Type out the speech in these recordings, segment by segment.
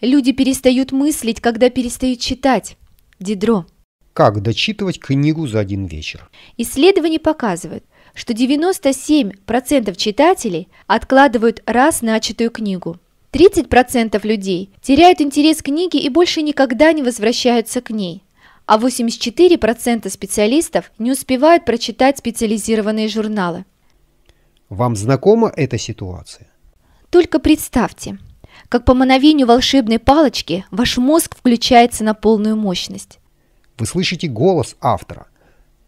Люди перестают мыслить, когда перестают читать. Дидро. Как дочитывать книгу за один вечер? Исследования показывают, что 97% читателей откладывают раз начатую книгу. 30% людей теряют интерес к книге и больше никогда не возвращаются к ней. А 84% специалистов не успевают прочитать специализированные журналы. Вам знакома эта ситуация? Только представьте, как по мановению волшебной палочки ваш мозг включается на полную мощность. Вы слышите голос автора.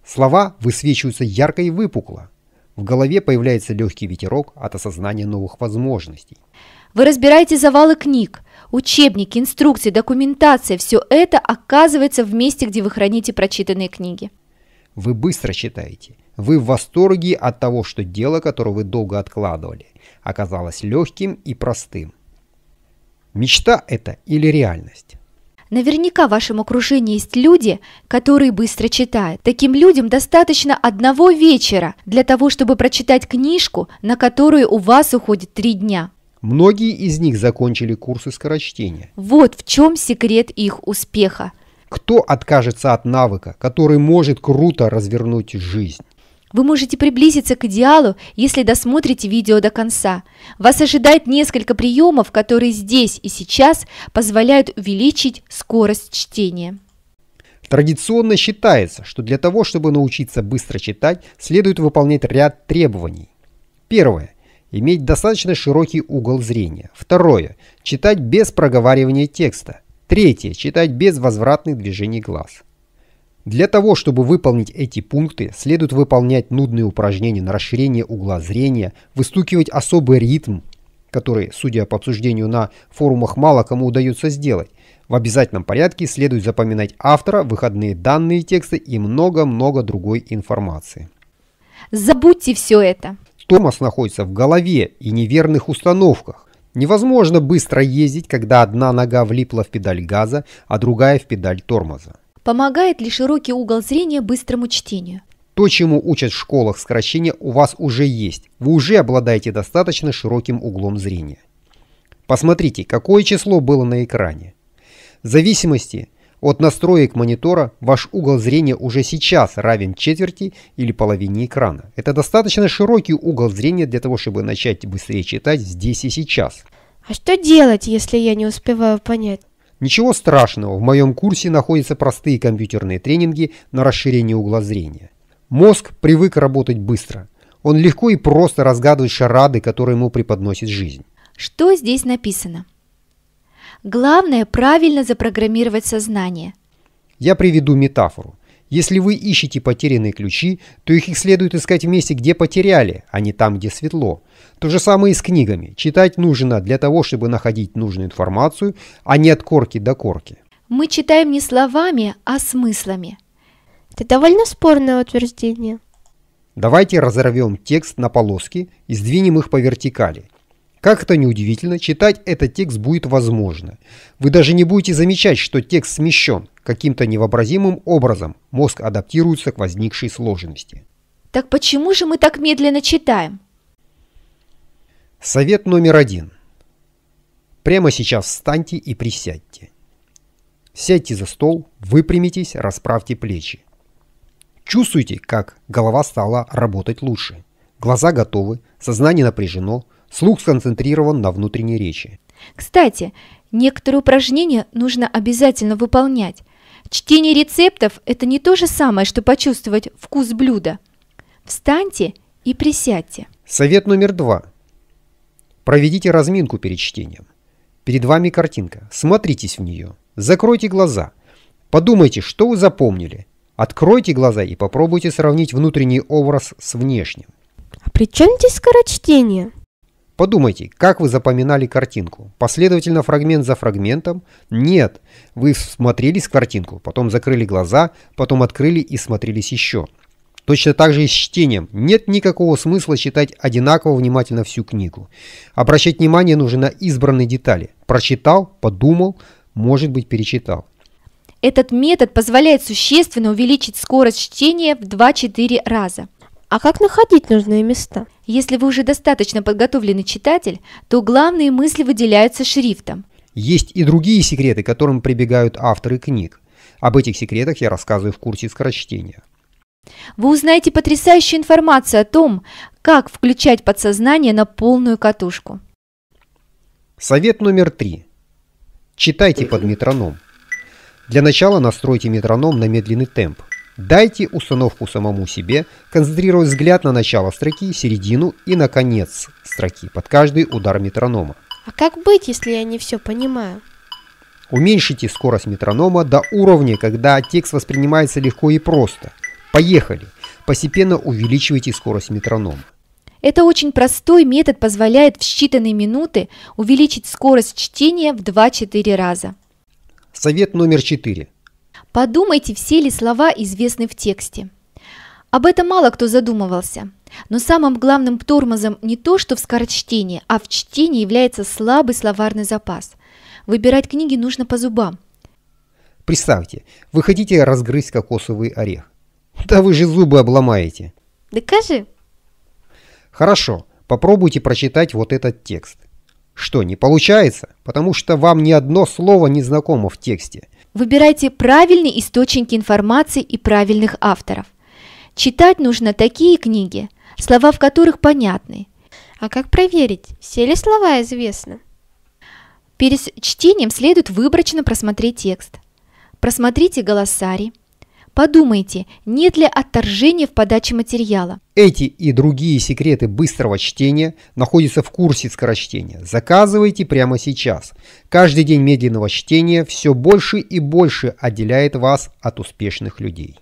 Слова высвечиваются ярко и выпукло. В голове появляется легкий ветерок от осознания новых возможностей. Вы разбираете завалы книг, учебники, инструкции, документация. Все это оказывается в месте, где вы храните прочитанные книги. Вы быстро читаете. Вы в восторге от того, что дело, которое вы долго откладывали, оказалось легким и простым. Мечта это или реальность? Наверняка в вашем окружении есть люди, которые быстро читают. Таким людям достаточно одного вечера для того, чтобы прочитать книжку, на которую у вас уходит три дня. Многие из них закончили курсы скорочтения. Вот в чем секрет их успеха. Кто откажется от навыка, который может круто развернуть жизнь? Вы можете приблизиться к идеалу, если досмотрите видео до конца. Вас ожидает несколько приемов, которые здесь и сейчас позволяют увеличить скорость чтения. Традиционно считается, что для того, чтобы научиться быстро читать, следует выполнять ряд требований. Первое. Иметь достаточно широкий угол зрения. Второе. Читать без проговаривания текста. Третье. Читать без возвратных движений глаз. Для того, чтобы выполнить эти пункты, следует выполнять нудные упражнения на расширение угла зрения, выстукивать особый ритм, который, судя по обсуждению на форумах, мало кому удается сделать. В обязательном порядке следует запоминать автора, выходные данные текста и много-много другой информации. Забудьте все это. Томас находится в голове и неверных установках. Невозможно быстро ездить, когда одна нога влипла в педаль газа, а другая в педаль тормоза. Помогает ли широкий угол зрения быстрому чтению? То, чему учат в школах сокращения, у вас уже есть. Вы уже обладаете достаточно широким углом зрения. Посмотрите, какое число было на экране. В зависимости от настроек монитора ваш угол зрения уже сейчас равен четверти или половине экрана. Это достаточно широкий угол зрения для того, чтобы начать быстрее читать здесь и сейчас. А что делать, если я не успеваю понять? Ничего страшного, в моем курсе находятся простые компьютерные тренинги на расширение угла зрения. Мозг привык работать быстро. Он легко и просто разгадывает шарады, которые ему преподносит жизнь. Что здесь написано? Главное – правильно запрограммировать сознание. Я приведу метафору. Если вы ищете потерянные ключи, то их, их следует искать в месте, где потеряли, а не там, где светло. То же самое и с книгами. Читать нужно для того, чтобы находить нужную информацию, а не от корки до корки. Мы читаем не словами, а смыслами. Это довольно спорное утверждение. Давайте разорвем текст на полоски и сдвинем их по вертикали – как это ни удивительно, читать этот текст будет возможно. Вы даже не будете замечать, что текст смещен каким-то невообразимым образом. Мозг адаптируется к возникшей сложности. Так почему же мы так медленно читаем? Совет номер один. Прямо сейчас встаньте и присядьте. Сядьте за стол, выпрямитесь, расправьте плечи. Чувствуйте, как голова стала работать лучше. Глаза готовы, сознание напряжено – Слух сконцентрирован на внутренней речи. Кстати, некоторые упражнения нужно обязательно выполнять. Чтение рецептов – это не то же самое, что почувствовать вкус блюда. Встаньте и присядьте. Совет номер два. Проведите разминку перед чтением. Перед вами картинка. Смотритесь в нее. Закройте глаза. Подумайте, что вы запомнили. Откройте глаза и попробуйте сравнить внутренний образ с внешним. А при чем здесь скорочтение? Подумайте, как вы запоминали картинку? Последовательно фрагмент за фрагментом? Нет. Вы смотрелись в картинку, потом закрыли глаза, потом открыли и смотрелись еще. Точно так же и с чтением. Нет никакого смысла читать одинаково внимательно всю книгу. Обращать внимание нужно на избранные детали. Прочитал, подумал, может быть перечитал. Этот метод позволяет существенно увеличить скорость чтения в 2-4 раза. А как находить нужные места? Если вы уже достаточно подготовленный читатель, то главные мысли выделяются шрифтом. Есть и другие секреты, которым прибегают авторы книг. Об этих секретах я рассказываю в курсе скорочтения. Вы узнаете потрясающую информацию о том, как включать подсознание на полную катушку. Совет номер три. Читайте под метроном. Для начала настройте метроном на медленный темп. Дайте установку самому себе, концентрируя взгляд на начало строки, середину и на конец строки под каждый удар метронома. А как быть, если я не все понимаю? Уменьшите скорость метронома до уровня, когда текст воспринимается легко и просто. Поехали! Постепенно увеличивайте скорость метронома. Это очень простой метод позволяет в считанные минуты увеличить скорость чтения в 2-4 раза. Совет номер 4. Подумайте, все ли слова известны в тексте. Об этом мало кто задумывался. Но самым главным тормозом не то, что в скорочтении, а в чтении является слабый словарный запас. Выбирать книги нужно по зубам. Представьте, вы хотите разгрызть кокосовый орех. Да вы же зубы обломаете. Докажи. Хорошо, попробуйте прочитать вот этот текст. Что, не получается? Потому что вам ни одно слово не знакомо в тексте. Выбирайте правильные источники информации и правильных авторов. Читать нужно такие книги, слова в которых понятны. А как проверить, все ли слова известны? Перед чтением следует выборочно просмотреть текст. Просмотрите голосарий, Подумайте, нет ли отторжения в подаче материала. Эти и другие секреты быстрого чтения находятся в курсе скорочтения. Заказывайте прямо сейчас. Каждый день медленного чтения все больше и больше отделяет вас от успешных людей.